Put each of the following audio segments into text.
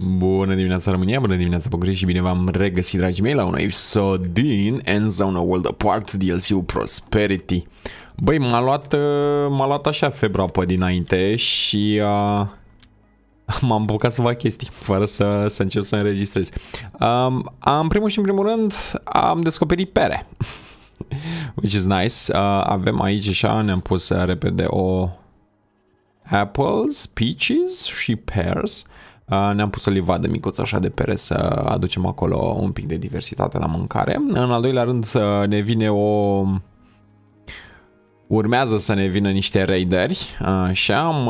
Bună dimineața România, bună dimineața Bucurie și bine v-am regăsit, dragii mei, la un episod din Endzone World Apart DLC Prosperity. Băi, m-a luat, uh, m-a luat așa febra pe dinainte și uh, m-am bucat să fac chestii, fără să, să încep să înregistrez. Um, în primul și în primul rând am descoperit pere, which is nice. Uh, avem aici așa, ne-am pus uh, repede o apples, peaches și pears ne-am pus o livadă micuță așa de pere să aducem acolo un pic de diversitate la mâncare. În al doilea rând să ne vine o... Urmează să ne vină niște raideri Așa, am,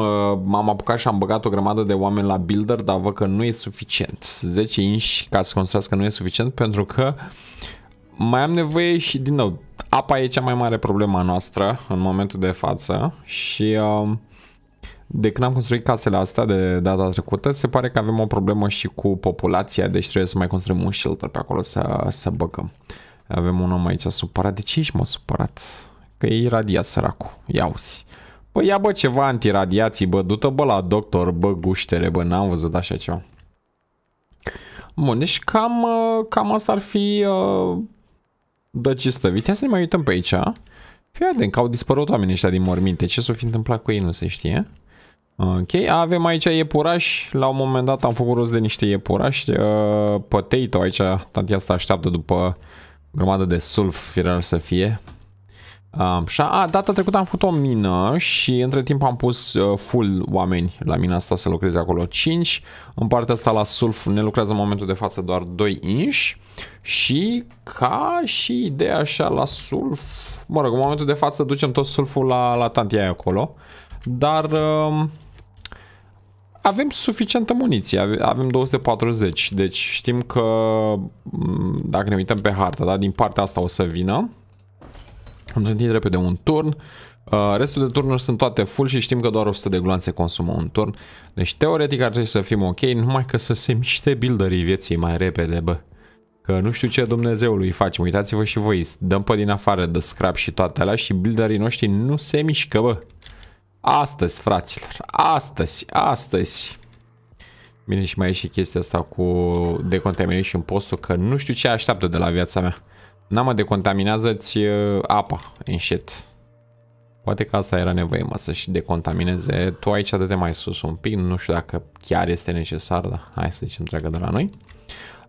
m-am apucat și am băgat o grămadă de oameni la builder Dar văd că nu e suficient 10 inși ca să construiască nu e suficient Pentru că mai am nevoie și din nou Apa e cea mai mare problema noastră în momentul de față Și... Uh, de când am construit casele astea de data trecută, se pare că avem o problemă și cu populația, deci trebuie să mai construim un shelter pe acolo să, să băgăm. Avem un om aici supărat. De ce ești mă supărat? Că e iradiat săracul. Ia uzi. Bă, păi ia bă ceva antiradiații, bă, du-te bă la doctor, bă, guștere, bă, n-am văzut așa ceva. Bun, deci cam, uh, cam asta ar fi dăcistă. Uh, Uite, să ne mai uităm pe aici. Fii că au dispărut oamenii ăștia din morminte. Ce s-o fi întâmplat cu ei nu se știe. Ok, avem aici iepurași, la un moment dat am făcut rost de niște iepurași, uh, potato aici, tantia asta așteaptă după grămadă de sulf, firar să fie. Așa, um, și a, data trecută am făcut o mină și între timp am pus uh, full oameni la mina asta să lucreze acolo 5. În partea asta la sulf ne lucrează în momentul de față doar 2 inși și ca și ideea așa la sulf, mă rog, în momentul de față ducem tot sulful la, la tantia acolo, dar... Uh, avem suficientă muniție, avem 240, deci știm că dacă ne uităm pe hartă, da, din partea asta o să vină. Am trântit repede un turn. Uh, restul de turnuri sunt toate full și știm că doar 100 de gloanțe consumă un turn. Deci teoretic ar trebui să fim ok, numai că să se miște builderii vieții mai repede, bă. Că nu știu ce Dumnezeului facem, uitați-vă și voi, dăm pe din afară de scrap și toate alea și builderii noștri nu se mișcă, bă. Astăzi, fraților, astăzi, astăzi. Bine și mai e și chestia asta cu decontamination postul, că nu știu ce așteaptă de la viața mea. N-am mă decontaminează-ți uh, apa, în shit. Poate că asta era nevoie, mă, să-și decontamineze. Tu aici dă mai sus un pic, nu știu dacă chiar este necesar, dar hai să zicem treacă de la noi.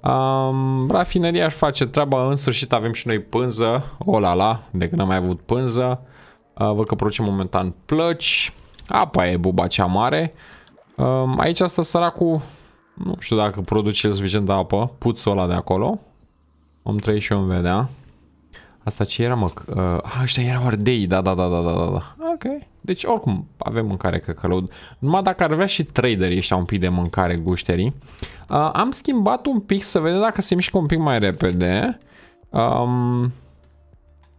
Um, rafineria își face treaba, în sfârșit avem și noi pânză, o la la, de când am mai avut pânză. Uh, văd că produce momentan plăci. Apa e buba cea mare. Um, aici asta săracul... Nu știu dacă produce el suficientă apă. Puțul ăla de acolo. Om trăi și om vedea. Asta ce era, mă? Uh, a, ăștia erau ardei. Da, da, da, da, da, da, da. Ok. Deci, oricum, avem mâncare căcălăud. Numai dacă ar vrea și traderii ăștia un pic de mâncare gușterii. Uh, am schimbat un pic să vedem dacă se mișcă un pic mai repede. Um,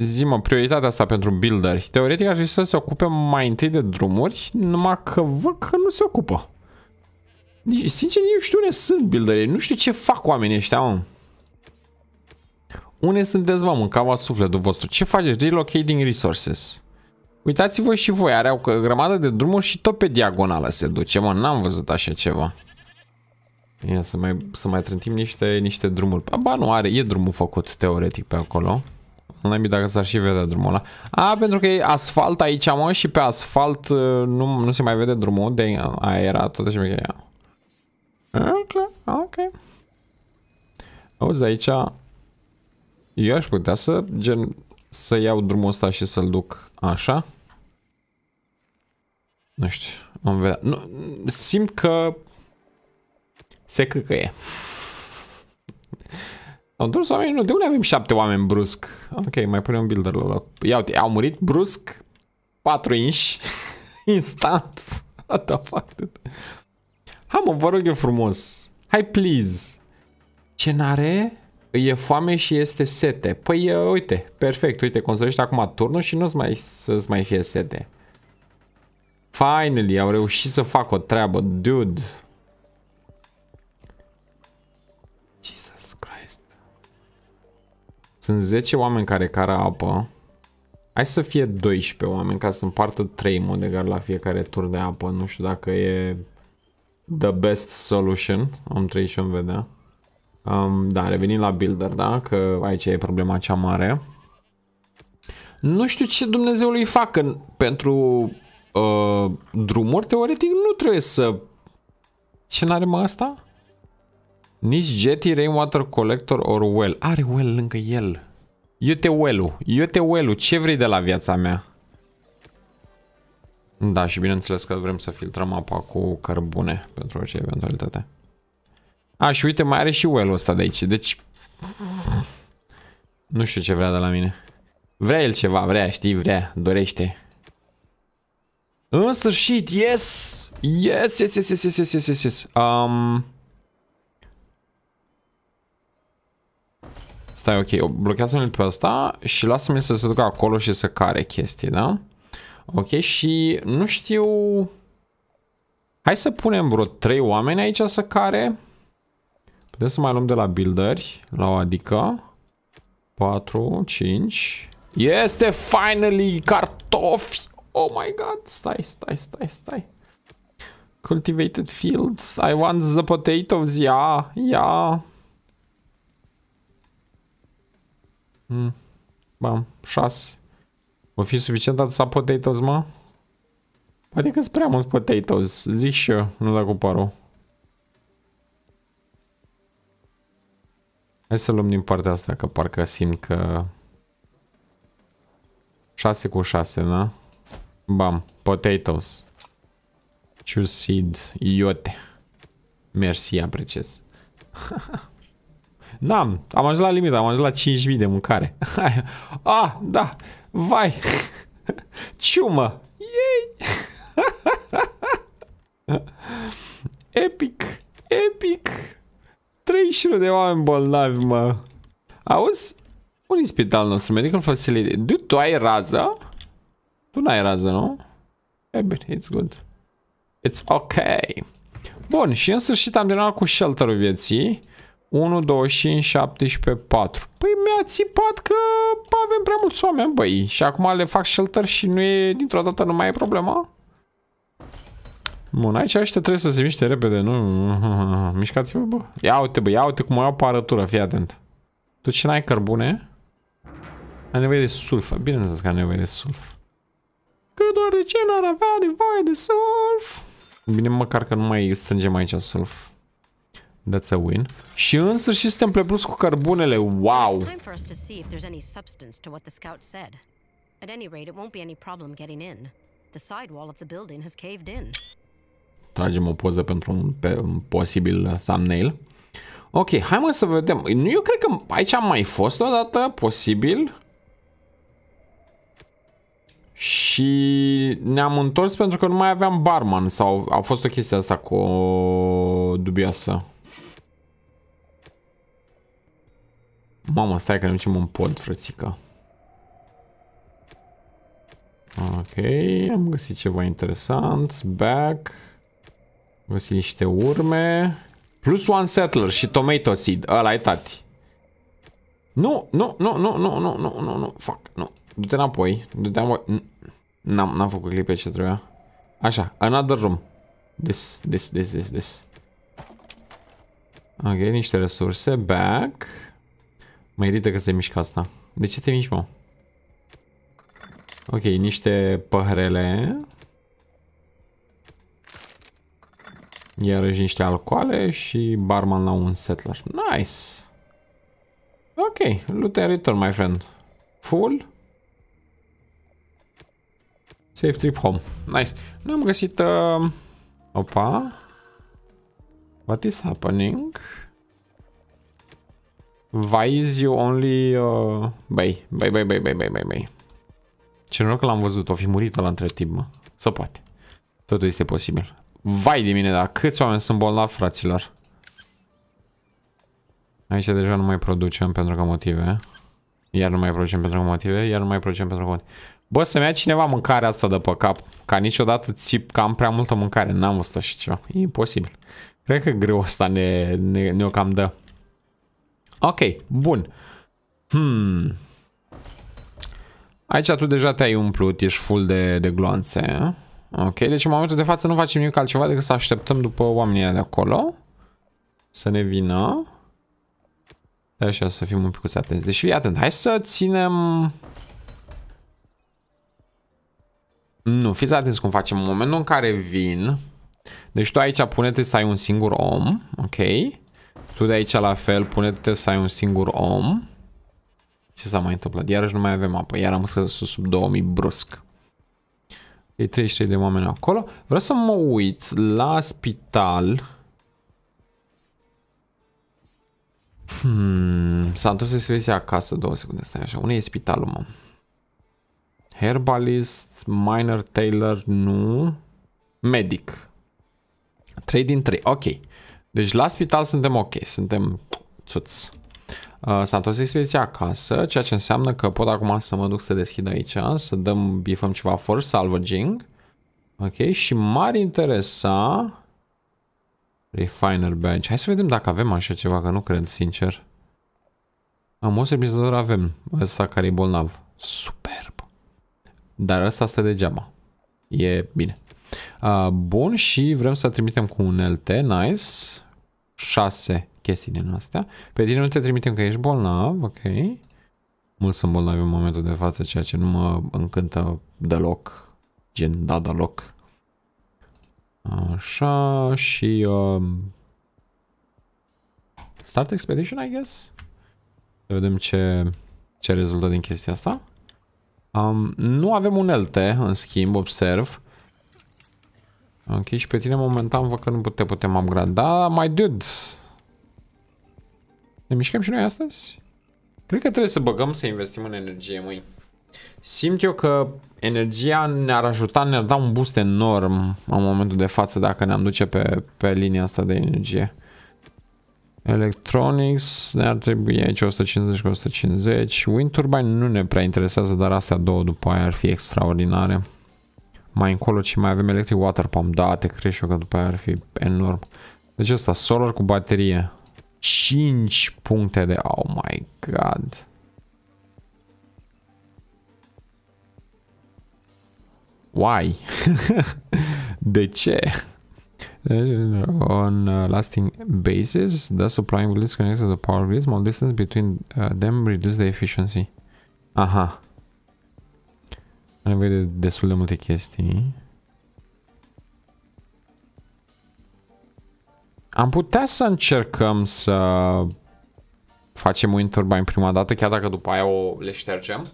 Zimă, prioritatea asta pentru builder. Teoretic ar trebui să se ocupe mai întâi de drumuri, numai că văd că nu se ocupă. Sincer, nu știu unde sunt builderii. Nu știu ce fac oamenii ăștia, mă. Unde sunteți, mă, cava sufletul vostru? Ce faceți? Relocating resources. Uitați-vă și voi, are o grămadă de drumuri și tot pe diagonală se duce, mă, n-am văzut așa ceva. Ia să mai, să mai trântim niște, niște drumuri. Ba nu, are, e drumul făcut teoretic pe acolo. Nu Naibii dacă s-ar și vedea drumul ăla. A, pentru că e asfalt aici, mă, și pe asfalt uh, nu, nu se mai vede drumul, de aia era mică ea. Ok, ok. Auzi, aici eu aș putea să, gen, să iau drumul ăsta și să-l duc așa. Nu știu, am vedea. Nu, simt că se e. Au întors oamenii? Nu, de unde avem șapte oameni brusc? Ok, mai punem builder la loc. Ia uite, au murit brusc 4 inși. Instant. What the fuck, dude? mă, vă rog eu frumos. Hai, please. Ce n-are? e foame și este sete. Păi, uh, uite, perfect. Uite, construiești acum turnul și nu-ți mai, să mai fie sete. Finally, au reușit să fac o treabă, dude. Sunt 10 oameni care cară apă. Hai să fie 12 oameni ca să împartă 3 egal la fiecare tur de apă. Nu știu dacă e the best solution. Am trei și am vedea. Um, da, revenim la builder, da? Că aici e problema cea mare. Nu știu ce Dumnezeu lui fac pentru uh, drumuri, teoretic, nu trebuie să... Ce n-are mă asta? Nici Jetty, Rainwater Collector or Well. Are Well lângă el. Eu te well Eu te well Ce vrei de la viața mea? Da, și bineînțeles că vrem să filtrăm apa cu cărbune pentru orice eventualitate. A, și uite, mai are și well ăsta de aici. Deci... Nu știu ce vrea de la mine. Vrea el ceva, vrea, știi, vrea, dorește. În sfârșit, yes! Yes, yes, yes, yes, yes, yes, yes, yes. Um, Stai, ok, blochează-mi pe ăsta și lasă-mi să se ducă acolo și să care chestii, da? Ok, și nu știu... Hai să punem vreo 3 oameni aici să care. Putem să mai luăm de la builderi, la o adică. 4, 5... Este finally cartofi! Oh my god, stai, stai, stai, stai. Cultivated fields, I want the potatoes, yeah, yeah. Mm. Bam, 6. O fi suficient să potatoes, mă? Poate că sunt prea mulți potatoes, zic și eu, nu da cu parul. Hai să luăm din partea asta, că parcă simt că... 6 cu 6, na? Bam, potatoes. Choose seed, iote. Mersi, apreciez. N-am, am ajuns la limită, am ajuns la 5.000 de mâncare. ah, da, vai, ciumă, yay! epic, epic! 31 de oameni bolnavi, mă. Auzi? Unii spital nostru, medical facility. Du, tu ai rază? Tu n-ai rază, nu? E bine, it's good. It's okay. Bun, și în sfârșit am terminat cu shelter-ul vieții. 1, 25, 17, 4. Păi mi-a țipat că avem prea mulți oameni, băi. Și acum le fac shelter și nu e, dintr-o dată nu mai e problema. Bun, aici ăștia trebuie să se miște repede, nu? Mișcați-vă, bă. Ia uite, bă, ia uite cum o iau pe arătură, fii atent. Tu ce n-ai cărbune? Ai nevoie de sulf. Bineînțeles că ai nevoie de sulf. Că doar de ce n-ar avea nevoie de sulf? Bine, măcar că nu mai strângem aici sulf. That's a win. Și în sfârșit suntem plus cu carbunele. Wow! At any rate, it won't be any problem getting in. The sidewall of the building has caved in. Tragem o poză pentru un, pe, un posibil thumbnail. Ok, hai mă să vedem. Nu, eu cred că aici am mai fost o dată, posibil. Și ne-am întors pentru că nu mai aveam barman sau a fost o chestie asta cu o dubioasă. Mamă, stai că ne ducem un pod, frățică. Ok, am găsit ceva interesant. Back. găsit niște urme. Plus one settler și tomato seed. Ăla e tati. Nu, nu, nu, nu, nu, nu, nu, nu, nu, fuck, nu. Du-te înapoi, du-te înapoi. N-am, n-am făcut clipe ce trebuia. Așa, another room. This, this, this, this, this. Ok, niște resurse, back. Mă irită că se mișcă asta. De ce te mișcă? Ok, niște păhărele. Iarăși niște alcoale și barman la un settler. Nice! Ok, loot and return, my friend. Full. Safe trip home. Nice. Nu am găsit... Uh... Opa. What is happening? Why is you only... Uh, băi, băi, băi, băi, băi, băi, băi, băi. Ce noroc că l-am văzut, o fi murit la între timp, mă. Să poate. Totul este posibil. Vai de mine, dar câți oameni sunt bolnavi, fraților. Aici deja nu mai producem pentru că motive. Eh? Iar nu mai producem pentru că motive, iar nu mai producem pentru că motive. Bă, să-mi ia cineva mâncarea asta de pe cap. Ca niciodată țip că am prea multă mâncare. N-am văzut așa ceva. E imposibil. Cred că greu asta ne, ne, ne o cam dă. Ok, bun. Hmm. Aici tu deja te-ai umplut, ești full de, de gloanțe. Eh? Ok, deci în momentul de față nu facem nimic altceva decât să așteptăm după oamenii de acolo. Să ne vină. așa, să fim un pic atenți. Deci fii atent, hai să ținem... Nu, fiți atenți cum facem. În momentul în care vin... Deci tu aici pune-te să ai un singur om, ok? Tu de aici la fel, pune-te să ai un singur om. Ce s-a mai întâmplat? Iarăși nu mai avem apă. Iar am scăzut sub 2000 brusc. E 33 de oameni acolo. Vreau să mă uit la spital. Hmm, s-a întors să vezi acasă. Două secunde, stai așa. Unde e spitalul, mă? Herbalist, minor tailor, nu. Medic. 3 din 3, ok. Deci la spital suntem ok, suntem țuți. Uh, s-a întors expediția acasă, ceea ce înseamnă că pot acum să mă duc să deschid aici, uh, să dăm, bifăm ceva for salvaging. Ok, și m-ar interesa Refiner badge. Hai să vedem dacă avem așa ceva, că nu cred, sincer. Am o servizor avem, ăsta care e bolnav. Superb. Dar ăsta stă degeaba. E bine bun, și vrem să trimitem cu un LT, nice, 6 chestii din astea. Pe tine nu te trimitem că ești bolnav, ok. Mulți sunt bolnavi în momentul de față, ceea ce nu mă încântă deloc, gen da deloc. Așa, și... um, Start Expedition, I guess? Să vedem ce, ce rezultă din chestia asta. Um, nu avem un LT, în schimb, observ. Ok, și pe tine momentan văd că nu te putem upgrada. My dudes! Ne mișcăm și noi astăzi? Cred că trebuie să băgăm să investim în energie, măi. Simt eu că energia ne-ar ajuta, ne-ar da un boost enorm în momentul de față dacă ne-am duce pe, pe linia asta de energie. Electronics ne-ar trebui aici 150 cu 150. Wind turbine nu ne prea interesează, dar astea două după aia ar fi extraordinare mai încolo și mai avem electric water pump. Da, te crești că după aia ar fi enorm. Deci asta, solar cu baterie. 5 puncte de... Oh my god. Why? de ce? on a lasting basis, the supplying will disconnect to the power grid. Small distance between uh, them reduce the efficiency. Aha. Am nevoie de destul de multe chestii. Am putea să încercăm să facem un turbine prima dată, chiar dacă după aia o le ștergem.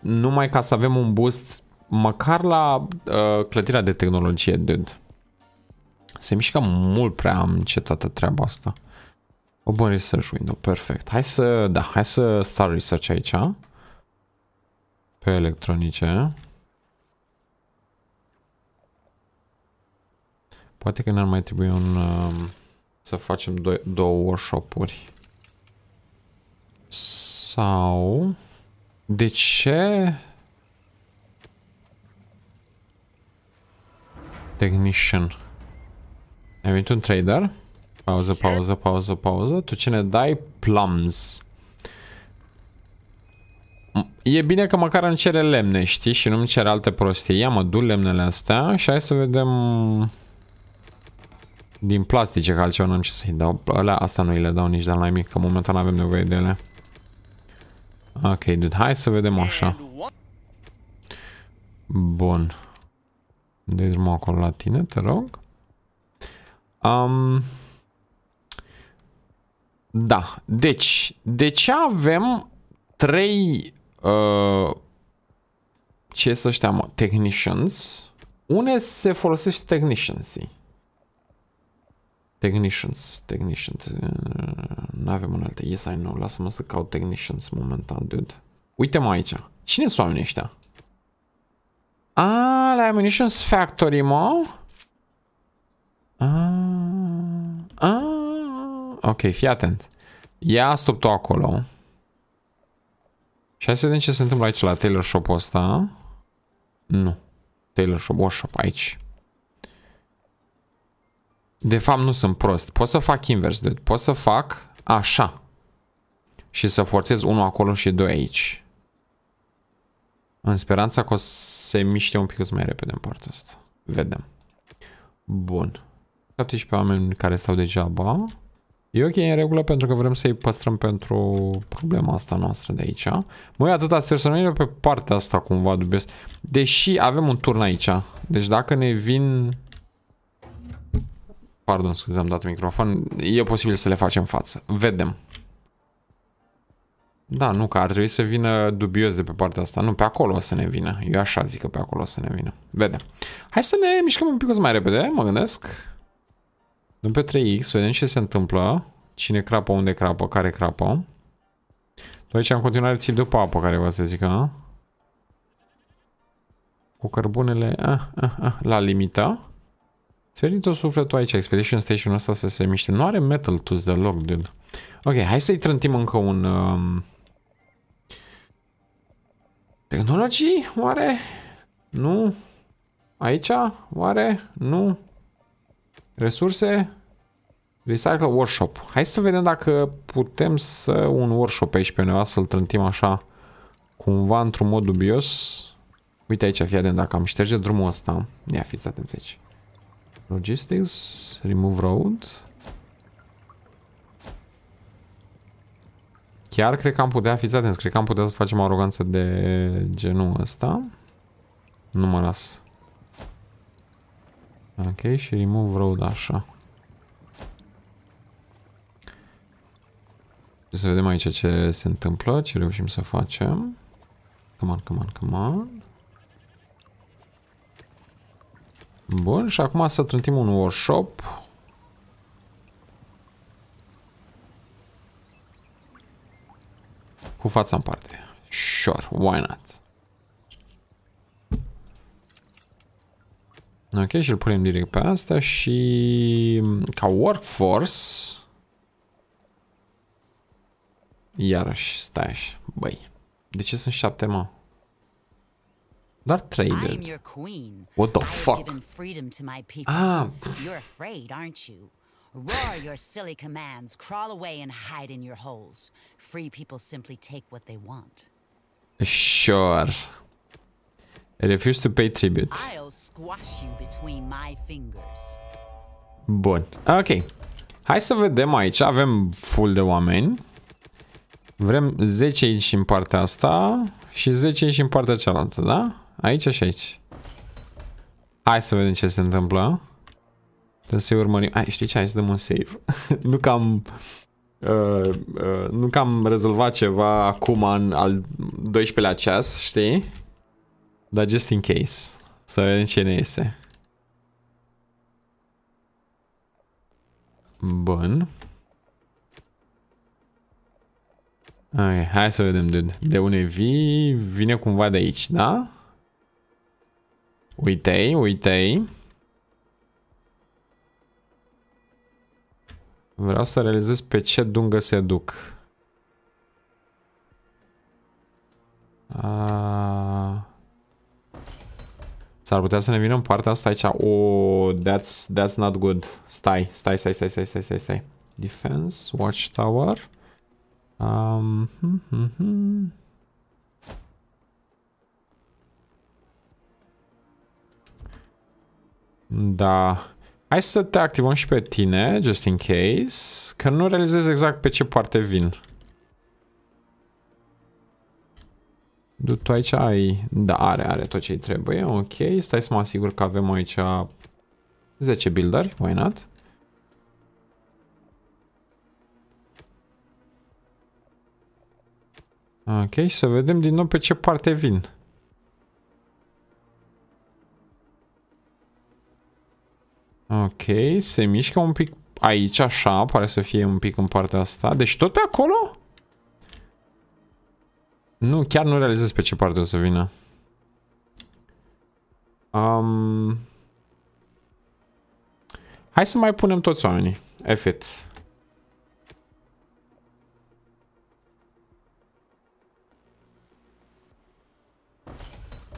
Numai ca să avem un boost măcar la uh, clădirea de tehnologie, dude. Se mișcă mult prea am toată treaba asta. O bun research window, perfect. Hai să, da, hai să start research aici pe electronice. Poate că ne-ar mai trebui un... Um, să facem do două workshop-uri. Sau... De ce... Technician. Ai venit un trader. Pauză, pauză, pauză, pauză. Tu ce ne dai? Plums. E bine că măcar îmi cere lemne, știi? Și nu-mi cere alte prostii. Ia mă, du lemnele astea și hai să vedem... Din plastice, că altceva nu am ce să-i dau. Alea, asta nu îi le dau nici de la mic, că momentan avem nevoie de ele. Ok, dude, hai să vedem așa. Bun. Deci drumul acolo la tine, te rog. Um, da, deci, de ce avem trei Uh, ce să ăștia, mă? Technicians. Unde se folosește technicians Technicians, technicians. Uh, nu avem un alte. Yes, I know. Lasă-mă să caut technicians momentan, dude. Uite-mă aici. Cine sunt oamenii ăștia? Ah, la Ammunitions Factory, mă? Ah, ah. Ok, fii atent. Ia stop tu acolo. Și hai să vedem ce se întâmplă aici la Taylor Shop-ul ăsta. Nu. Taylor Shop, Workshop, aici. De fapt nu sunt prost. Pot să fac invers, dude. Pot să fac așa. Și să forțez unul acolo și doi aici. În speranța că o să se miște un pic mai repede în partea asta. Vedem. Bun. 17 oameni care stau degeaba. E ok, e în regulă pentru că vrem să-i păstrăm pentru problema asta noastră de aici. Mă uit atâta sfersările pe partea asta cumva dubios. Deși avem un turn aici. Deci dacă ne vin... Pardon, scuze, am dat microfon. E posibil să le facem față. Vedem. Da, nu, că ar trebui să vină dubios de pe partea asta. Nu, pe acolo o să ne vină. Eu așa zic că pe acolo o să ne vină. Vedem. Hai să ne mișcăm un pic mai repede, mă gândesc. Dăm pe 3x, vedem ce se întâmplă. Cine crapă, unde crapă, care crapă. Tu aici în continuare țip după apă, care vă să zică, Cu cărbunele, a, a, a, la limita. Sper din tot sufletul aici, Expedition Station-ul ăsta să se miște. Nu are metal tools deloc, dude. Ok, hai să-i trântim încă un... Um... Tehnologii? Oare? Nu? Aici? Oare? Nu? Resurse. Recycle workshop. Hai să vedem dacă putem să un workshop aici pe undeva, să-l trântim așa cumva într-un mod dubios. Uite aici, fii atent, dacă am șterge drumul ăsta. Ia fiți atenți aici. Logistics, remove road. Chiar cred că am putea, fiți atenți, cred că am putea să facem aroganță de genul ăsta. Nu mă las Ok, și remove road așa. Să vedem aici ce se întâmplă, ce reușim să facem. Come on, come on, come on. Bun, și acum să trântim un workshop. Cu fața în parte. Sure, why not? Ok, și îl punem direct pe asta și mm, ca workforce Iarăși, stai așa, băi De ce sunt șapte, mă? Dar traded What the fuck? Ah. You're afraid, aren't you? Roar your silly commands, crawl away and hide in your holes. Free people simply take what they want. Sure. Refuse to pay tribute. Bun. Ok. Hai să vedem aici. Avem full de oameni. Vrem 10 aici în partea asta și 10 aici în partea cealaltă, da? Aici și aici. Hai să vedem ce se întâmplă. Trebuie să-i urmărim. Ai, știi ce? Hai să dăm un save. nu că am... Uh, uh, nu că am rezolvat ceva acum în al 12-lea ceas, știi? Dar just in case. Să vedem ce ne iese. Bun. Okay, hai să vedem, dude. De unde vii? Vine cumva de aici, da? Uite-i, uite-i. Vreau să realizez pe ce dungă se duc. A... Ah. S-ar putea să ne vină în partea asta aici. Oh, that's, that's not good. Stai, stai, stai, stai, stai, stai, stai, stai. Defense, watchtower. Um, hmm, hmm, hmm. Da. Hai să te activăm și pe tine, just in case, că nu realizez exact pe ce parte vin. Du, tu aici ai... Da, are, are tot ce-i trebuie, ok. Stai să mă asigur că avem aici 10 builder, why not? Ok, să vedem din nou pe ce parte vin. Ok, se mișcă un pic aici, așa, pare să fie un pic în partea asta. Deci tot pe acolo? Nu, chiar nu realizez pe ce parte o să vină. Um... Hai să mai punem toți oamenii. Efet.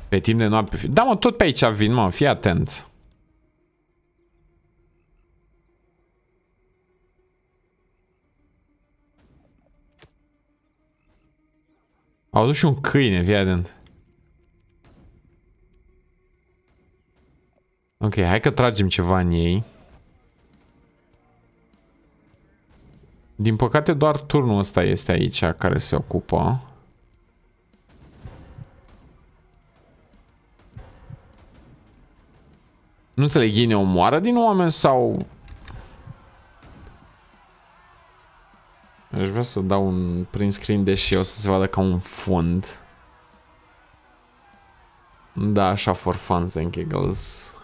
Pe timp de noapte. Da, mă, tot pe aici vin, mă, fii atent. Au dus și un câine, fii atent. Ok, hai că tragem ceva în ei. Din păcate doar turnul ăsta este aici care se ocupă. Nu înțeleg, ei ne omoară din oameni sau Aș vrea să dau un prin screen, deși o să se vadă ca un fond. Da, așa for fun you, girls.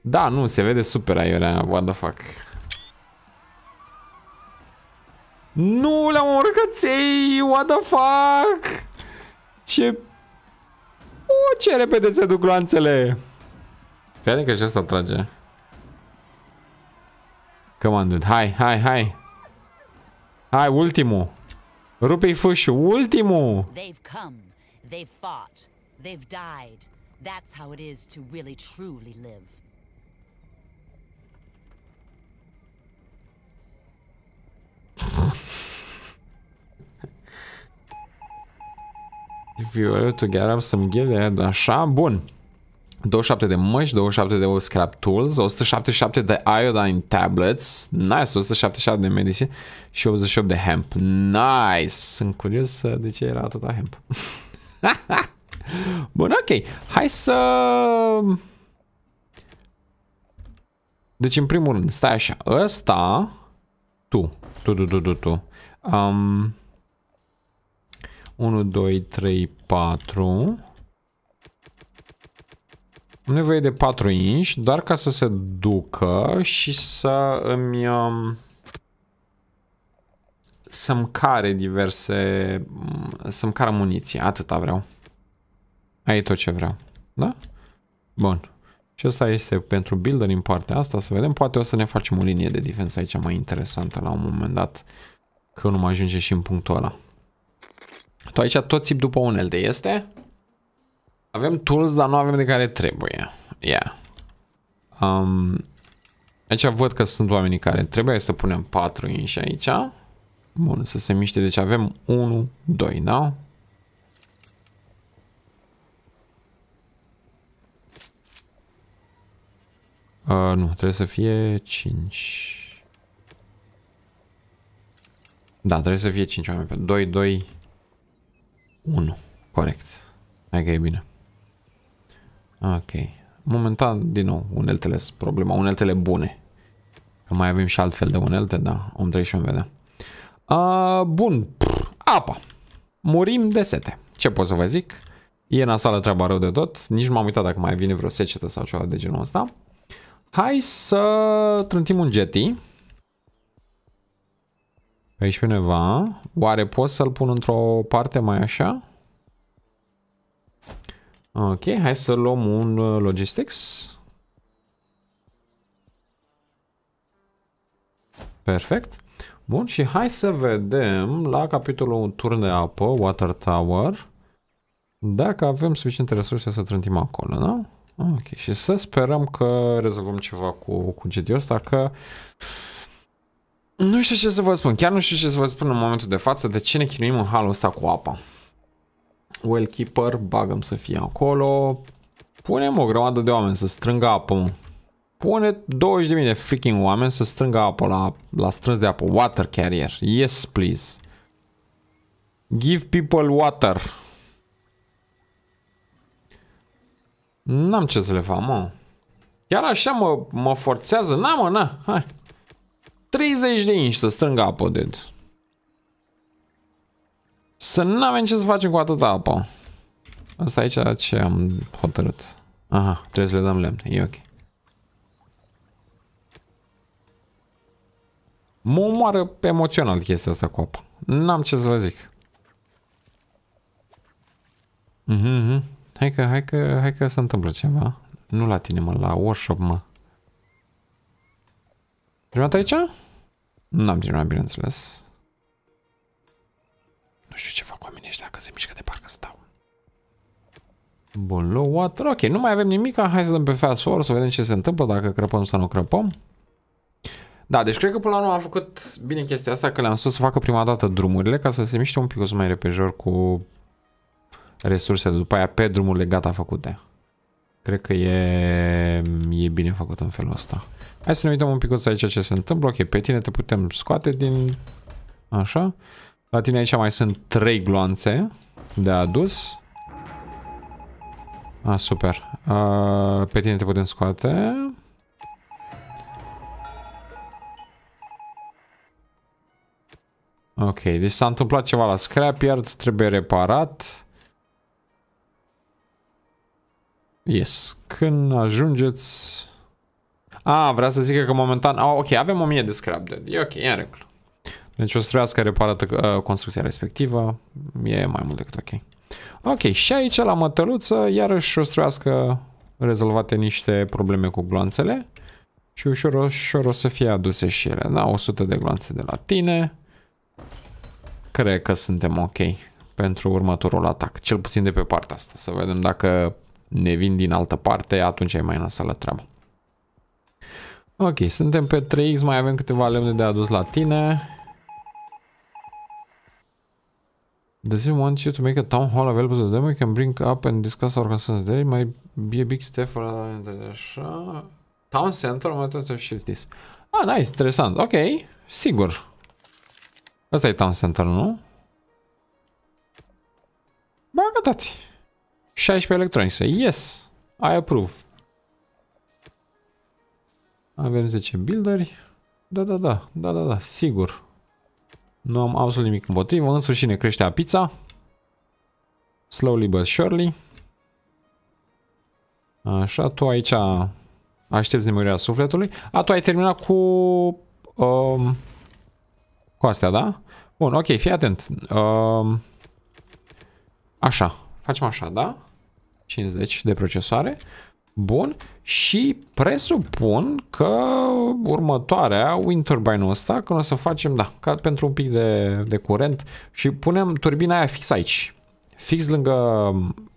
Da, nu, se vede super aiurea, what the fuck. Nu, le-am omorât what the fuck? Ce... O, ce repede se duc gloanțele. Fii că și asta trage. Come on, dude, hai, hai, hai. Hai, ultimul. rupi i fâșul. Ultimul! They've come. They've fought. They've died. That's how it is to really truly live. If you were to get up some gear, eh? așa, bun. 27 de măști, 27 de scrap tools, 177 de iodine tablets, nice, 177 de medicine și 88 de hemp. Nice! Sunt curios uh, de ce era atâta hemp. Bun, ok. Hai să... Deci, în primul rând, stai așa. Ăsta... Tu. Tu, tu, tu, tu, tu. Um... 1, 2, 3, 4... Am nevoie de 4 inch, doar ca să se ducă și să îmi... Um, să-mi care diverse... Mm, să-mi care muniție, atâta vreau. Aia e tot ce vreau. Da? Bun. Și asta este pentru builder în partea asta, să vedem. Poate o să ne facem o linie de defensă aici mai interesantă la un moment dat, că nu mai ajunge și în punctul ăla. Tu aici tot țip după unelte, este? Avem tools, dar nu avem de care trebuie. Ia. Yeah. Um, aici văd că sunt oamenii care trebuie să punem 4 inși aici. Bun, să se miște. Deci avem 1, 2, da? Uh, nu, trebuie să fie 5. Da, trebuie să fie 5 oameni pe 2, 2, 1. Corect. Hai că e bine. Ok. Momentan, din nou, uneltele sunt problema. Uneltele bune. Că mai avem și altfel de unelte, da. Om trei și om vedea. A, bun. Pff, apa. Murim de sete. Ce pot să vă zic? E nasoală treaba rău de tot. Nici m-am uitat dacă mai vine vreo secetă sau ceva de genul ăsta. Hai să trântim un jetty. aici pe undeva. Oare pot să-l pun într-o parte mai așa? Ok, hai să luăm un uh, logistics. Perfect. Bun, și hai să vedem la capitolul turn de apă, Water Tower, dacă avem suficiente resurse să trântim acolo, da? Ok, și să sperăm că rezolvăm ceva cu, cu GD-ul ăsta, că... Nu știu ce să vă spun, chiar nu știu ce să vă spun în momentul de față de ce ne chinuim în halul ăsta cu apa. Wellkeeper, bagăm să fie acolo. Punem o grămadă de oameni să strângă apă. Pune 20.000 de freaking oameni să strângă apă la, la strâns de apă. Water carrier. Yes, please. Give people water. N-am ce să le fac, mă. Chiar așa mă, mă forțează? N-am, mă, na. Hai. 30 de inși să strângă apă, dude. Să nu avem ce să facem cu atâta apă. Asta aici ce am hotărât. Aha, trebuie să le dăm lemn. E ok. Mă omoară pe emoțional chestia asta cu apă. N-am ce să vă zic. Mm -hmm. Hai că, hai că, hai că se întâmplă ceva. Nu la tine, mă, la workshop, mă. Primat aici? N-am primat, bineînțeles știu ce fac oamenii ăștia, dacă se mișcă de parcă stau. Bun, low water. Ok, nu mai avem nimic. Hai să dăm pe fast forward să vedem ce se întâmplă, dacă crăpăm sau nu crăpăm. Da, deci cred că până la urmă am făcut bine chestia asta, că le-am spus să facă prima dată drumurile, ca să se miște un pic mai repejor cu resursele, după aia pe drumurile gata făcute. Cred că e, e bine făcut în felul ăsta. Hai să ne uităm un să aici ce se întâmplă. Ok, pe tine te putem scoate din... Așa. La tine aici mai sunt 3 gloanțe de adus. A, ah, super. A, pe tine te putem scoate. Ok, deci s-a întâmplat ceva la scrapyard, trebuie reparat. Yes, când ajungeți... A, ah, vrea să zic că momentan... Ah, ok, avem 1000 de scrap, e ok, e în regulă. Deci o să trebuiască reparată uh, construcția respectivă. E mai mult decât ok. Ok, și aici la mătăluță iarăși o să trebuiască rezolvate niște probleme cu gloanțele. Și ușor, ușor o să fie aduse și ele. Da, 100 de gloanțe de la tine. Cred că suntem ok pentru următorul atac. Cel puțin de pe partea asta. Să vedem dacă ne vin din altă parte, atunci e mai nasală treaba. Ok, suntem pe 3x, mai avem câteva lemne de adus la tine. Does he want you to make a town hall available to them? We can bring up and discuss our concerns there. It might be a big step for așa. Town center, I'm going to shift this. Ah, nice, interesant. Ok, sigur. Asta e town center, nu? Bă, gatați. 16 electronice. Yes, I approve. Avem 10 builderi. Da, da, da, da, da, da, sigur. Nu am absolut nimic împotrivă. În sfârșit ne crește a pizza. Slowly but surely. Așa, tu aici aștepți nemurirea sufletului. A, tu ai terminat cu... Um, cu astea, da? Bun, ok, fii atent. Um, așa, facem așa, da? 50 de procesoare. Bun. Și presupun că următoarea, wind turbine-ul ăsta, când o să facem, da, ca pentru un pic de, de curent și punem turbina aia fix aici. Fix lângă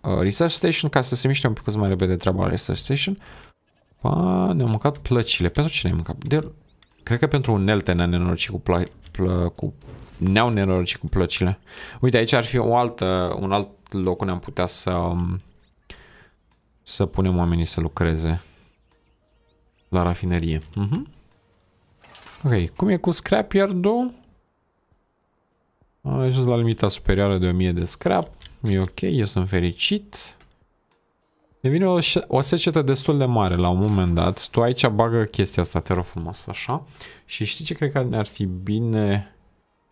uh, Research Station, ca să se miște un pic mai repede treaba la Research Station. Pa, ne-am mâncat plăcile. Pentru ce ne-am mâncat? De, cred că pentru unelte ne-am nenorocit cu, plă, pla, cu ne-au nenorocit cu plăcile. Uite, aici ar fi o altă, un alt loc unde am putea să... Um, să punem oamenii să lucreze la rafinerie. Uh mhm. -huh. Ok, cum e cu scrapyard-ul? Am ajuns la limita superioară de 1000 de scrap. E ok, eu sunt fericit. Devine o, o secetă destul de mare la un moment dat. Tu aici bagă chestia asta, te rog frumos, așa. Și știi ce cred că ne-ar fi bine...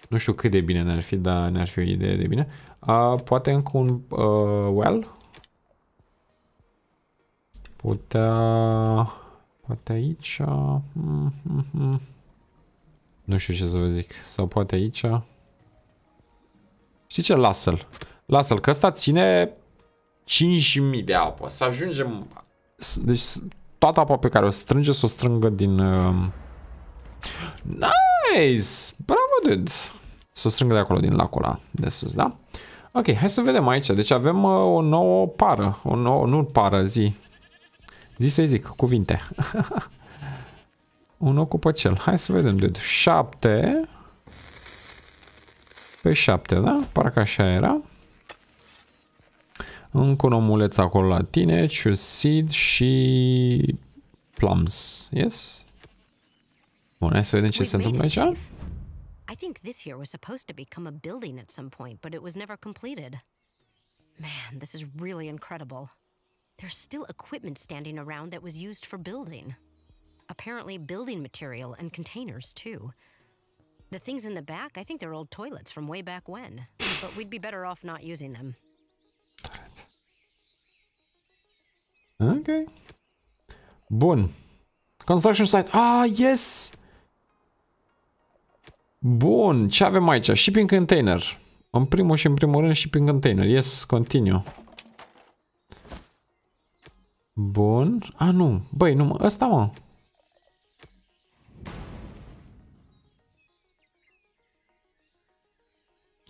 Nu știu cât de bine ne-ar fi, dar ne-ar fi o idee de bine. Uh, poate încă un uh, well? putea... Poate aici... Mm -hmm. Nu știu ce să vă zic. Sau poate aici... Știi ce? Lasă-l. Lasă-l, că ăsta ține 5.000 de apă. Să ajungem... Deci toată apa pe care o strânge, să o strângă din... Um, nice! Bravo, dude! Să o strângă de acolo, din lacul ăla de sus, da? Ok, hai să vedem aici. Deci avem uh, o nouă pară. O nouă, nu pară, zi. Zi să i zic, cuvinte. Un ocupă cel. Hai să vedem, dude. 7 pe 7, da? Parcă așa era. Încă un omuleț acolo la tine, Ciu seed și plums, yes? Bun, hai să vedem ce se întâmplă aici. I think this here was supposed to become a building at some point, but it was never completed. Man, this is really incredible. there's still equipment standing around that was used for building. Apparently, building material and containers, too. The things in the back, I think they're old toilets from way back when, but we'd be better off not using them. Okay. Bon. Construction site. Ah, yes! Bun, ce avem aici? Shipping container. În primul și în primul rând shipping container. Yes, continue. Bun. A, nu. Băi, nu, ăsta mă.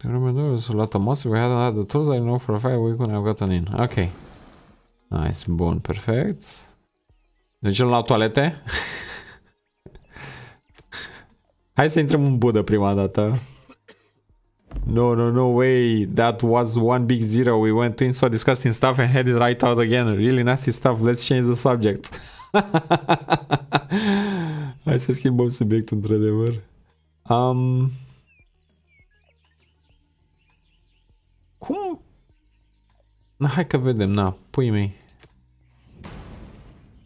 I remember there was a lot We hadn't had the tools. I know for a fact week when I've gotten in. Ok. Nice. Bun. Perfect. Mergem deci la toalete. Hai să intrăm în budă prima dată. No, no, no way. That was one big zero. We went to so disgusting stuff and had it right out again. Really nasty stuff. Let's change the subject. Hai să schimbăm subiectul, într-adevăr. Um... Cum? Hai că vedem, na, pui mei.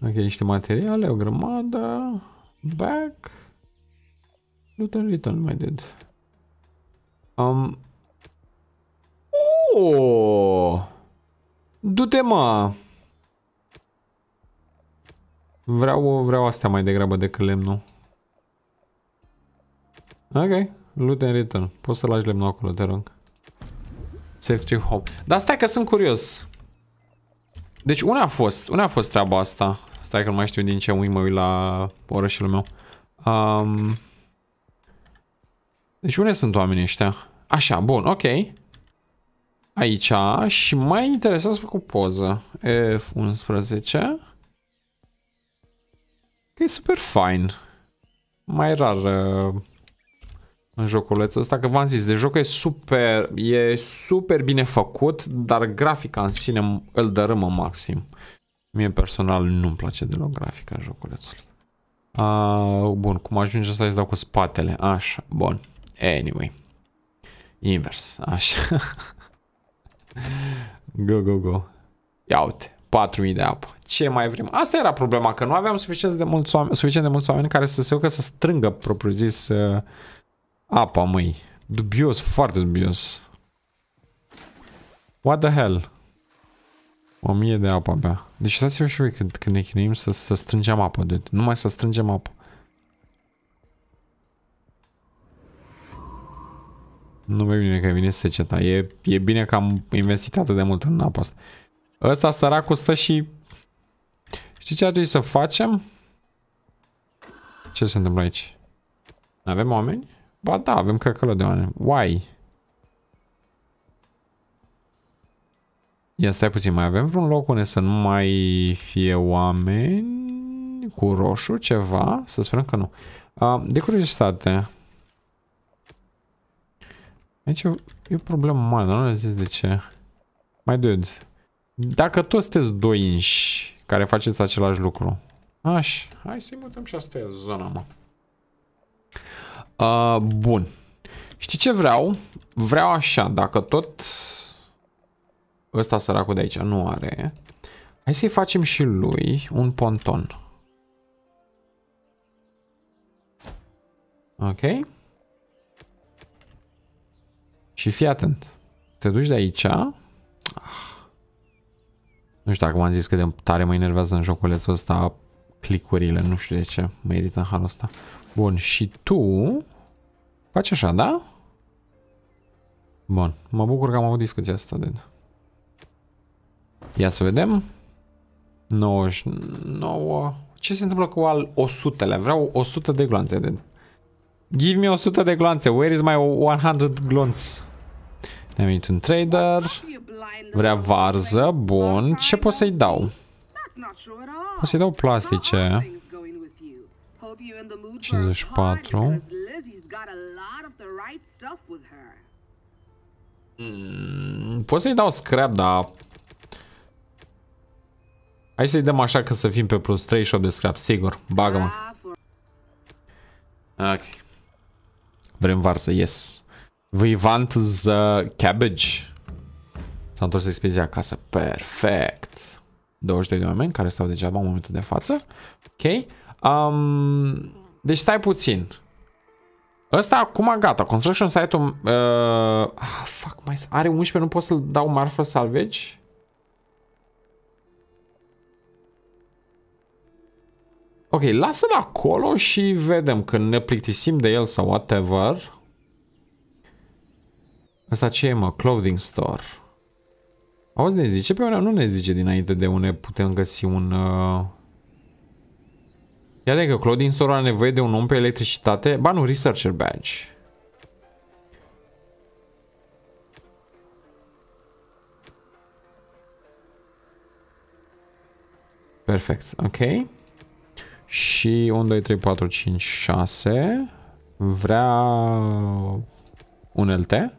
Ok, niște materiale, o grămadă. Back. Luton, Luton, mai dead. Um. Oh! Du-te, mă! Vreau, vreau astea mai degrabă decât lemnul. Ok. Loot and return. Poți să lași lemnul acolo, te rog. Safety trip home. Dar stai că sunt curios. Deci unde a fost? Unde a fost treaba asta? Stai că nu mai știu din ce mâini mă uit la orășul meu. Um, deci unde sunt oamenii ăștia? Așa, bun, ok. Aici și mai interesant să fac o poză. F11. Că e super fine. Mai rar uh, în joculețul ăsta, că v-am zis, de jocul e super, e super bine făcut, dar grafica în sine îl dărâmă maxim. Mie personal nu-mi place deloc grafica joculețului. Uh, bun, cum ajunge să-i dau cu spatele? Așa, bun. Anyway. Invers, așa. go, go, go. Ia uite, 4000 de apă. Ce mai vrem? Asta era problema, că nu aveam suficient de mulți oameni, suficient de mulți oameni care să se ucă să strângă propriu-zis uh, apa, măi. Dubios, foarte dubios. What the hell? O mie de apă abia. Deci stați-vă și voi când, când ne chinuim să, să strângem apă, Nu Numai să strângem apă. Nu mai e bine că vine seceta. E, e bine că am investit atât de mult în apa asta. Ăsta săracul stă și... Știi ce ar trebui să facem? Ce se întâmplă aici? Avem oameni? Ba da, avem căcălă de oameni. Why? Ia stai puțin, mai avem vreun loc unde să nu mai fie oameni cu roșu, ceva? Să sperăm că nu. Uh, de curiozitate, Aici e o, e o problemă mare, dar nu le zis de ce. Mai dudes, dacă toți sunteți doi inși care faceți același lucru, aș, hai să-i mutăm și asta e zona, mă. Uh, bun. Știi ce vreau? Vreau așa, dacă tot ăsta săracul de aici nu are, hai să-i facem și lui un ponton. Ok? Și fii atent. Te duci de aici. Nu știu dacă m am zis că de tare mă enervează în joculețul ăsta clicurile. Nu știu de ce mă edită în halul ăsta. Bun, și tu faci așa, da? Bun, mă bucur că am avut discuția asta de... Ia să vedem. 99... Ce se întâmplă cu al 100-lea? Vreau 100 de gloanțe, de... Give me 100 de gloanțe. Where is my 100 glonț? ne venit un trader. Vrea varză. Bun. Ce pot să-i dau? Pot să-i dau plastice. 54. Mm, pot să-i dau scrap, dar... Hai să-i dăm așa ca să fim pe plus 38 de scrap, sigur. Bagă-mă. Ok. Vrem varză, yes. We want the cabbage. S-a întors expedia acasă. Perfect. 22 de oameni care stau degeaba în momentul de față. Ok. Um, deci stai puțin. Ăsta acum gata. Construction site-ul... Uh, ah, fuck, mai are 11, nu pot să-l dau marfă salvage? Ok, lasă-l acolo și vedem când ne plictisim de el sau whatever. Asta ce e, mă? Clothing store. Auzi, ne zice pe una? Nu ne zice dinainte de unde putem găsi un... Uh... Iată că Clothing Store are nevoie de un om pe electricitate. Ba nu, Researcher Badge. Perfect, ok. Și 1, 2, 3, 4, 5, 6. Vrea unelte.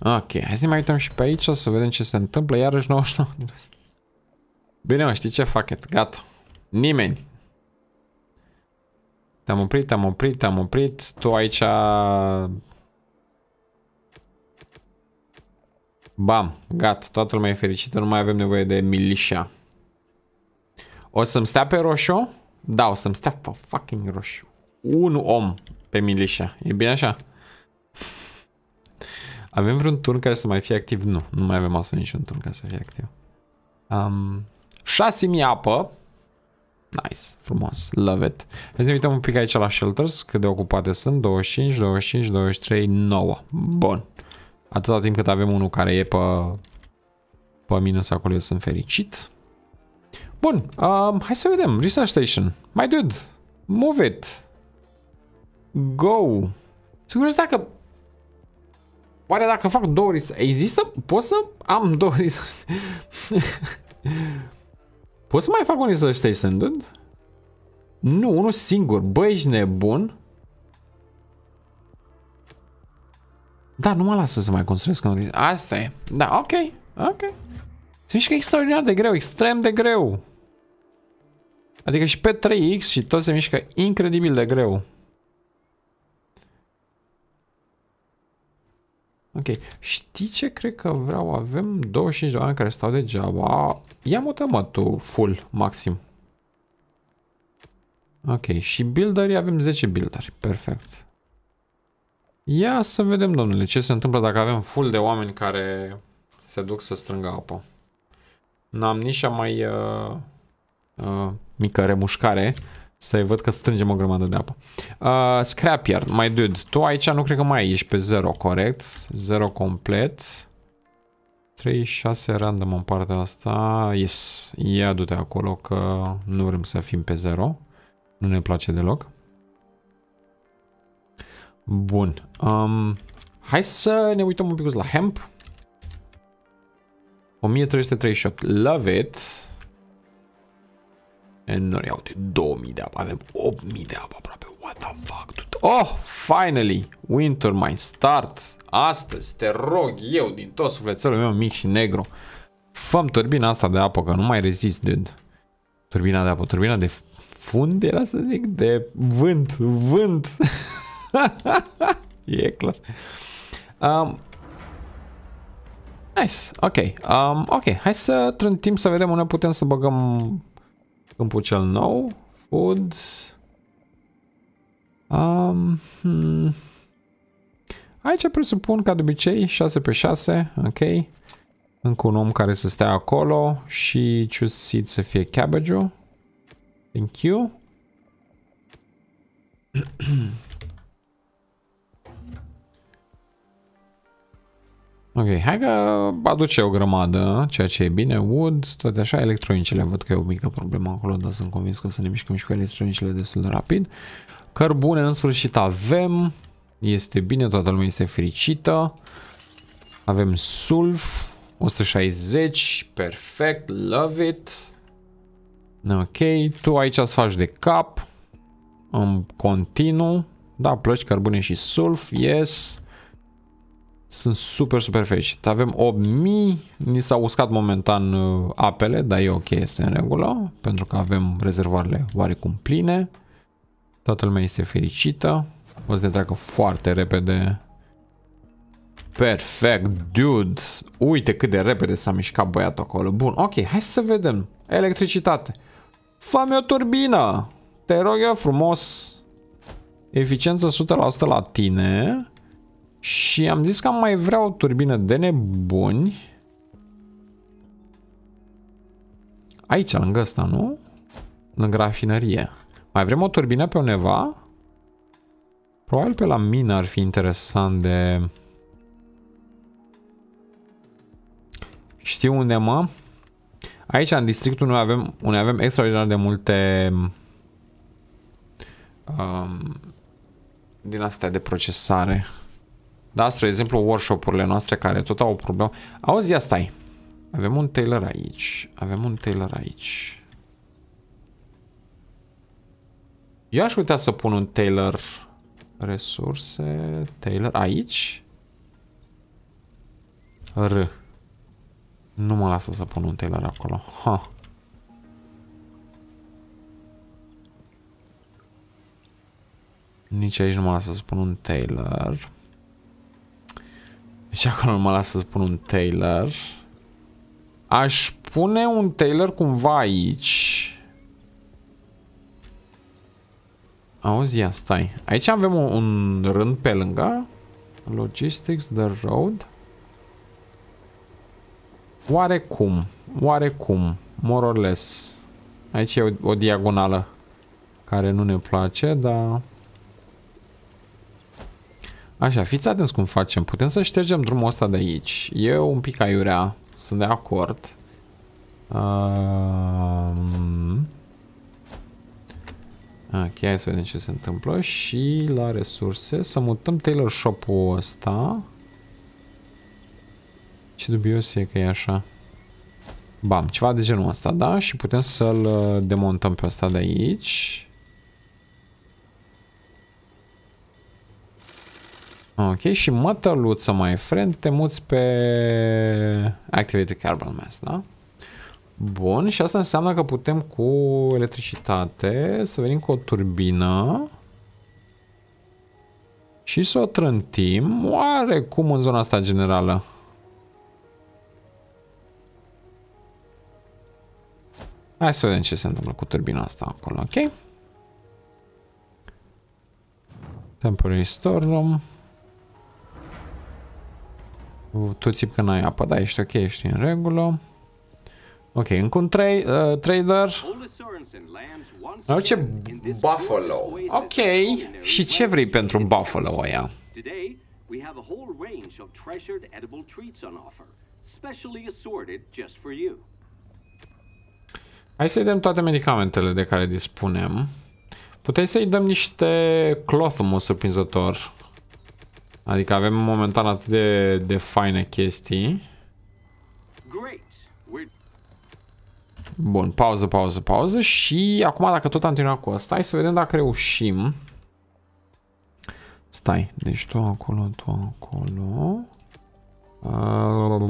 Ok, hai să ne mai uităm și pe aici, să vedem ce se întâmplă. Iarăși 99 Bine, mă, știi ce fac? Gata. Nimeni. Te-am oprit, te-am oprit, te-am oprit. Tu aici... Bam, gata, toată lumea e fericită, nu mai avem nevoie de milișa. O să-mi stea pe roșu? Da, o să-mi stea pe fucking roșu. Un om pe milișa. E bine așa? Avem vreun turn care să mai fie activ? Nu, nu mai avem asta niciun turn care să fie activ. Um, 6.000 apă. Nice, frumos, love it. Hai să ne uităm un pic aici la shelters, cât de ocupate sunt, 25, 25, 23, 9. Bun. Atâta timp cât avem unul care e pe, pe minus acolo, eu sunt fericit. Bun, um, hai să vedem. Research Station. Mai dude, move it. Go. Sigur, dacă Oare dacă fac două resurse... Există? Pot să am două resurse? Pot să mai fac un research station, dude? Nu, unul singur. Bă, ești nebun? Da, nu mă lasă să mai construiesc un research. Asta e. Da, ok. Ok. Se mișcă extraordinar de greu, extrem de greu. Adică și pe 3X și tot se mișcă incredibil de greu. Ok. Știi ce cred că vreau? Avem 25 de oameni care stau degeaba. Ia mută mă tu full maxim. Ok. Și builderi avem 10 builderi. Perfect. Ia să vedem, domnule, ce se întâmplă dacă avem full de oameni care se duc să strângă apă. N-am nici a mai uh, uh, mică remușcare. Să văd că strângem o grămadă de apă. Uh, Scrapyard, mai dude, tu aici nu cred că mai ești pe 0, corect? 0 complet. 3, 6 random în partea asta. Yes, ia du-te acolo că nu vrem să fim pe 0. Nu ne place deloc. Bun. Um, hai să ne uităm un pic la hemp. 1338. Love it. Enorm. Ia uite, 2000 de apă. Avem 8000 de apă aproape. What the fuck, dude? Oh, finally! Winter mai start. Astăzi te rog eu din tot sufletelul meu mic și negru. Făm turbina asta de apă, că nu mai rezist, dude. Turbina de apă, turbina de fund era să zic, de vânt, vânt. e clar. Um, nice, ok. Um, ok, hai să trântim să vedem unde putem să băgăm Câmpul cel nou. Food. Um, hmm. Aici presupun ca de obicei 6 pe 6. Ok. Încă un om care să stea acolo și ciusit să fie cabbage -ul. Thank you. Ok, hai că aduce o grămadă, ceea ce e bine. Wood, tot așa, electronicele, văd că e o mică problemă acolo, dar sunt convins că o să ne mișcăm și cu electronicele destul de rapid. Cărbune, în sfârșit avem. Este bine, toată lumea este fericită. Avem sulf, 160, perfect, love it. Ok, tu aici îți faci de cap. În continuu. Da, plăci, cărbune și sulf, yes. Sunt super, super fericit. Avem 8000, ni s-au uscat momentan uh, apele, dar e ok, este în regulă, pentru că avem rezervoarele oarecum pline. Toată lumea este fericită. O să ne treacă foarte repede. Perfect, dude! Uite cât de repede s-a mișcat băiatul acolo. Bun, ok, hai să vedem. Electricitate. Fă-mi o turbină! Te rog eu frumos. Eficiență 100% la tine. Și am zis că am mai vreau o turbină de nebuni. Aici, lângă asta, nu? Lângă rafinărie. Mai vrem o turbină pe undeva? Probabil pe la mine ar fi interesant de... Știu unde, mă? Aici, în districtul, noi avem, unde avem extraordinar de multe... Um, din astea de procesare. Da, spre exemplu, workshop-urile noastre care tot au o problemă. Auzi, ia stai. Avem un tailor aici. Avem un tailor aici. Eu aș putea să pun un tailor resurse, tailor aici. R. Nu mă lasă să pun un tailor acolo. Ha. Nici aici nu mă lasă să pun un tailor. Deci acolo mă las să pun un Taylor. Aș pune un Taylor cumva aici. Auzi, ia, stai. Aici avem un, un rând pe lângă. Logistics, the road. Oarecum, oarecum, more or less. Aici e o, o diagonală care nu ne place, dar... Așa, fiți atenți cum facem. Putem să ștergem drumul ăsta de aici. E un pic aiurea. Sunt de acord. Uh, Ok, hai să vedem ce se întâmplă. Și la resurse să mutăm Taylor shop-ul ăsta. Ce dubios e că e așa. Bam, ceva de genul ăsta, da? Și putem să-l uh, demontăm pe ăsta de aici. Ok, și mătăluță, my friend, te muți pe Activated Carbon Mass, da? Bun, și asta înseamnă că putem cu electricitate să venim cu o turbină și să o trântim oarecum în zona asta generală. Hai să vedem ce se întâmplă cu turbina asta acolo, ok? Temporary storm room. Tu țip că n-ai apă, da, ești ok, ești în regulă. Ok, încă un tra uh, trader. Nu ce Buffalo. Ok, și ce vrei pentru Buffalo aia? We have a whole range of treasured edible treats on offer, specially assorted just for you. Hai să-i dăm toate medicamentele de care dispunem. Putem să-i dăm niște cloth-ul surprinzător. Adică avem momentan atât de, de faine chestii. Bun, pauză, pauză, pauză și acum dacă tot am terminat cu asta, hai să vedem dacă reușim. Stai, deci tu acolo, tu acolo. Ah,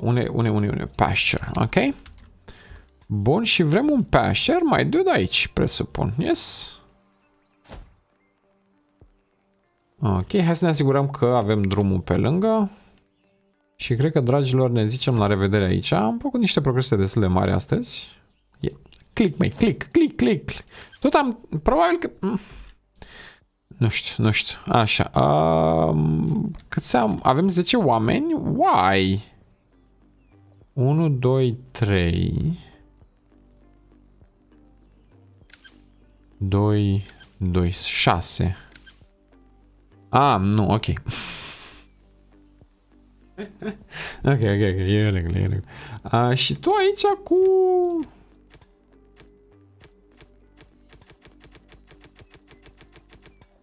une, une, une, une, pasture, ok? Bun, și vrem un pasture mai de aici, presupun, yes? Ok, hai să ne asigurăm că avem drumul pe lângă. Și cred că, dragilor, ne zicem la revedere aici. Am făcut niște progrese destul de mari astăzi. Yeah. Click, mai click, click, click. Tot am... Probabil că... Nu știu, nu știu. Așa. Um, câți am? Avem 10 oameni? Why? 1, 2, 3... 2, 2, 6... A, ah, nu, ok. ok, ok, ok, e regulă, e regulă. A, și tu aici cu...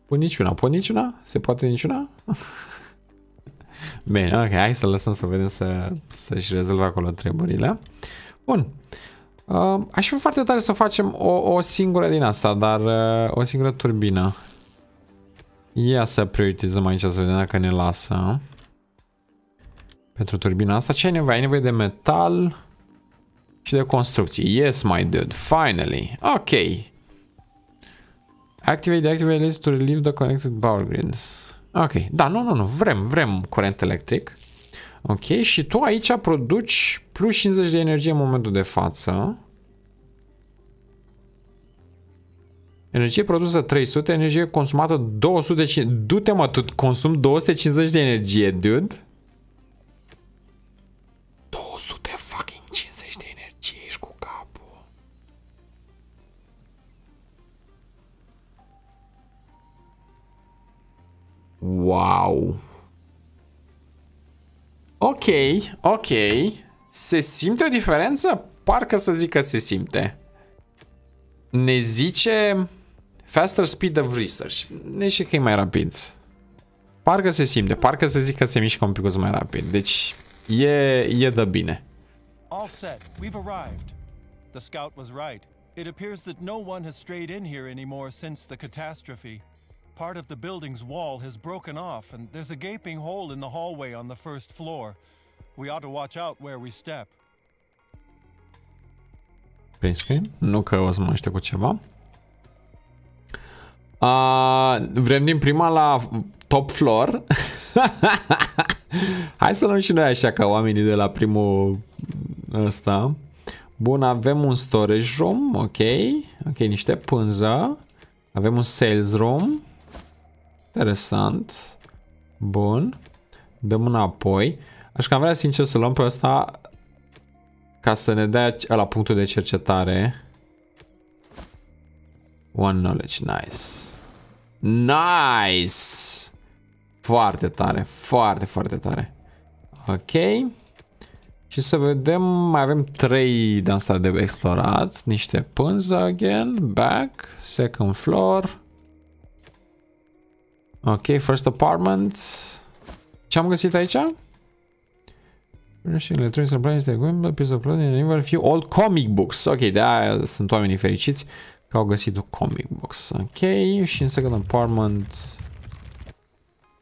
Cu niciuna, pot niciuna? Se poate niciuna? Bine, ok, hai să lăsăm să vedem să, să-și rezolve acolo treburile. Bun. Uh, aș fi foarte tare să facem o, o singură din asta, dar uh, o singură turbină. Ia să prioritizăm aici să vedem dacă ne lasă. Pentru turbina asta ce ai nevoie? Ai nevoie de metal și de construcții. Yes, my dude. Finally. Ok. Activate activate list to relieve the connected power grids. Ok. Da, nu, nu, nu. Vrem, vrem curent electric. Ok. Și tu aici produci plus 50 de energie în momentul de față. Energie produsă 300, energie consumată 250. Du-te mă, tu consum 250 de energie, dude. 200 fucking 50 de energie, ești cu capul. Wow. Ok, ok. Se simte o diferență? Parcă să zic că se simte. Ne zice Faster speed of research. Deci că e mai rapid. Parcă se simte, parcă se zic că se mișcă un pic mai rapid. Deci e, e de bine. All set. We've arrived. The scout was right. It appears that no one has strayed in here anymore since the catastrophe. Part of the building's wall has broken off, and there's a gaping hole in the hallway on the first floor. We ought to watch out where we step. Green Nu că o să mă cu ceva. A, vrem din prima la top floor. Hai să luăm și noi așa ca oamenii de la primul ăsta. Bun, avem un storage room, ok. Ok, niște pânză. Avem un sales room. Interesant. Bun. Dăm înapoi. Aș cam vrea sincer să luăm pe ăsta ca să ne dea la punctul de cercetare. One knowledge, nice. Nice! Foarte tare, foarte, foarte tare. Ok. Și să vedem, mai avem trei de asta de explorat, niște pânză again, back, second floor. Ok, first apartment. Ce am găsit aici? Și le electronic supplies de Gwimble, piece of clothing, and even few old comic books. Ok, de aia sunt oamenii fericiți. Că au găsit o comic box. Ok. Și în second apartment...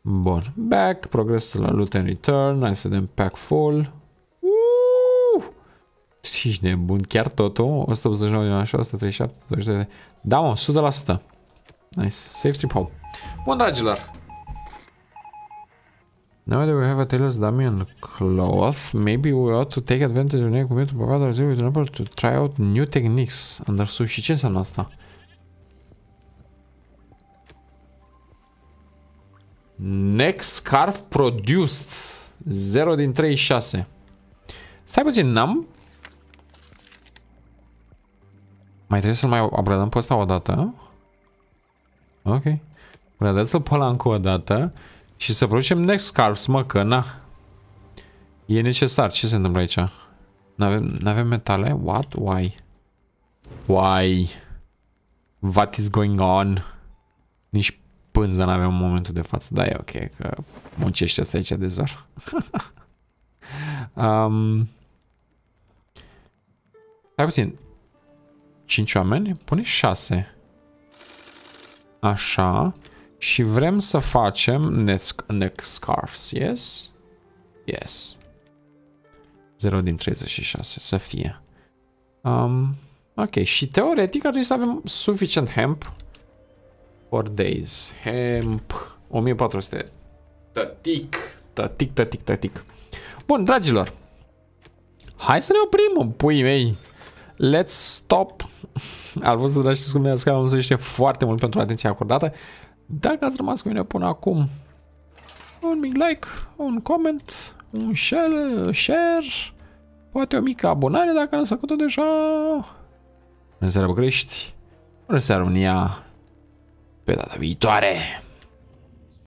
Bun. Back. progres la loot and return. Hai să vedem pack full. Ești nebun, chiar totul, 189 din 137, 22, da mă, 100%. Nice, safe trip home. Bun, dragilor, Now that we have a tailor's dummy and cloth, maybe we ought to take advantage of new computer provider to enable to try out new techniques. Understood? Și ce înseamnă asta? Next scarf produced 0 din 36 Stai puțin, n-am? Mai trebuie să-l mai upgradăm pe ăsta o dată Ok să l pe încă o dată și să producem next scarves, mă, că na. E necesar. Ce se întâmplă aici? N-avem -avem metale? What? Why? Why? What is going on? Nici pânză n-avem în momentul de față. Da, e ok, că muncește asta aici de zor. um, stai puțin. 5 oameni? Pune 6. Așa. Și vrem să facem neck, neck scarves, yes? Yes. 0 din 36, să fie. Um, ok, și teoretic ar trebui să avem suficient hemp for days. Hemp 1400. Tătic, tătic, tătic, tătic. Bun, dragilor. Hai să ne oprim puii mei. Let's stop. Ar văzut să dragi să că am să foarte mult pentru atenția acordată. Dacă ați rămas cu mine până acum, un mic like, un comment, un share, share poate o mică abonare dacă n-ați făcut-o deja. Bună seara, București! Bună seara, România! Pe data viitoare!